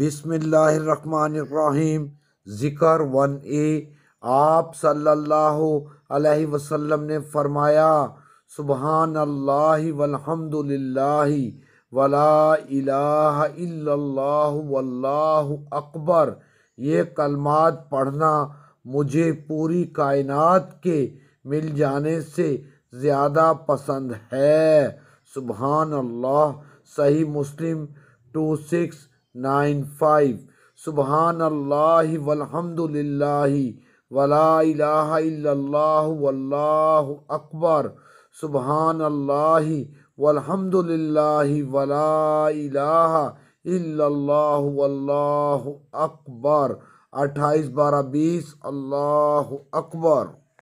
बिसमीम ज़िक्र वन ए आप सल्लल्लाहु अलैहि वसल्लम ने फरमाया सुबहान अल्लाह वलहमदुलिल्लाह वला इल्लल्लाह वल्लाहु अकबर ये कलमात पढ़ना मुझे पूरी कायनात के मिल जाने से ज़्यादा पसंद है सुबहान अल्लाह सही मुस्लिम टू सिक्स नाइन फाइव सुबहान अल्लाह वलहमदिल्लाहि अकबर सुबहान अल्लाह वलहमदिल्लाहि वलाह अल्लाह अकबर अट्ठाईस बारह बीस अल्लाह अकबर